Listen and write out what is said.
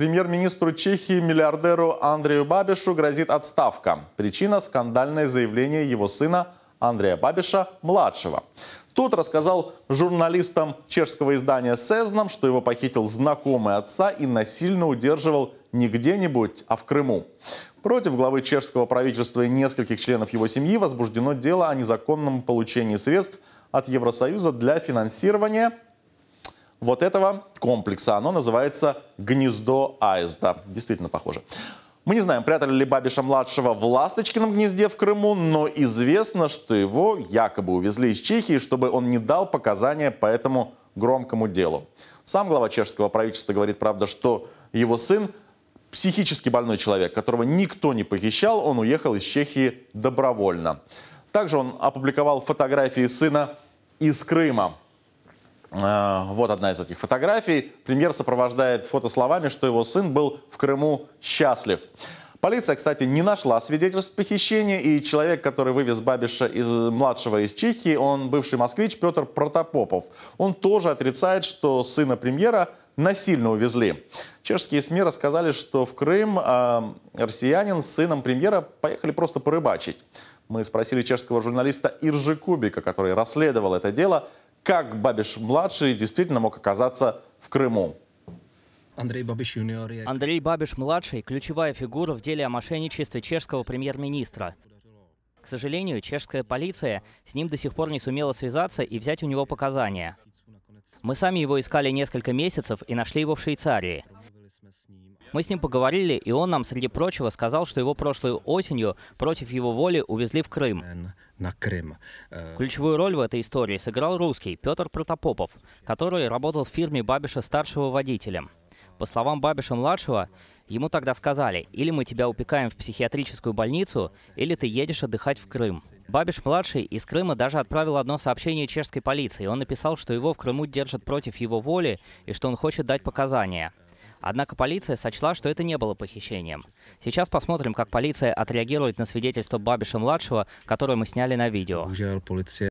Премьер-министру Чехии, миллиардеру Андрею Бабишу грозит отставка. Причина – скандальное заявление его сына Андрея Бабиша-младшего. Тот рассказал журналистам чешского издания «Сезнам», что его похитил знакомый отца и насильно удерживал не где-нибудь, а в Крыму. Против главы чешского правительства и нескольких членов его семьи возбуждено дело о незаконном получении средств от Евросоюза для финансирования вот этого комплекса. Оно называется «Гнездо аиста». Действительно похоже. Мы не знаем, прятали ли Бабиша-младшего в Ласточкином гнезде в Крыму, но известно, что его якобы увезли из Чехии, чтобы он не дал показания по этому громкому делу. Сам глава чешского правительства говорит, правда, что его сын психически больной человек, которого никто не похищал, он уехал из Чехии добровольно. Также он опубликовал фотографии сына из Крыма. Э, вот одна из этих фотографий. Премьер сопровождает фото словами, что его сын был в Крыму счастлив. Полиция, кстати, не нашла свидетельств похищения, и человек, который вывез Бабиша из младшего из Чехии, он бывший москвич Петр Протопопов. Он тоже отрицает, что сына премьера насильно увезли. Чешские СМИ рассказали, что в Крым э, россиянин с сыном премьера поехали просто порыбачить. Мы спросили чешского журналиста Иржи Кубика, который расследовал это дело – как Бабиш-младший действительно мог оказаться в Крыму. Андрей Бабиш младший – ключевая фигура в деле о мошенничестве чешского премьер-министра. К сожалению, чешская полиция с ним до сих пор не сумела связаться и взять у него показания. Мы сами его искали несколько месяцев и нашли его в Швейцарии. Мы с ним поговорили, и он нам, среди прочего, сказал, что его прошлой осенью против его воли увезли в Крым. На Крым. Э, Ключевую роль в этой истории сыграл русский Петр Протопопов, который работал в фирме Бабиша-старшего водителем. По словам Бабиша-младшего, ему тогда сказали, или мы тебя упекаем в психиатрическую больницу, или ты едешь отдыхать в Крым. Бабиш-младший из Крыма даже отправил одно сообщение чешской полиции. Он написал, что его в Крыму держат против его воли и что он хочет дать показания. Однако полиция сочла, что это не было похищением. Сейчас посмотрим, как полиция отреагирует на свидетельство Бабиша-младшего, которое мы сняли на видео.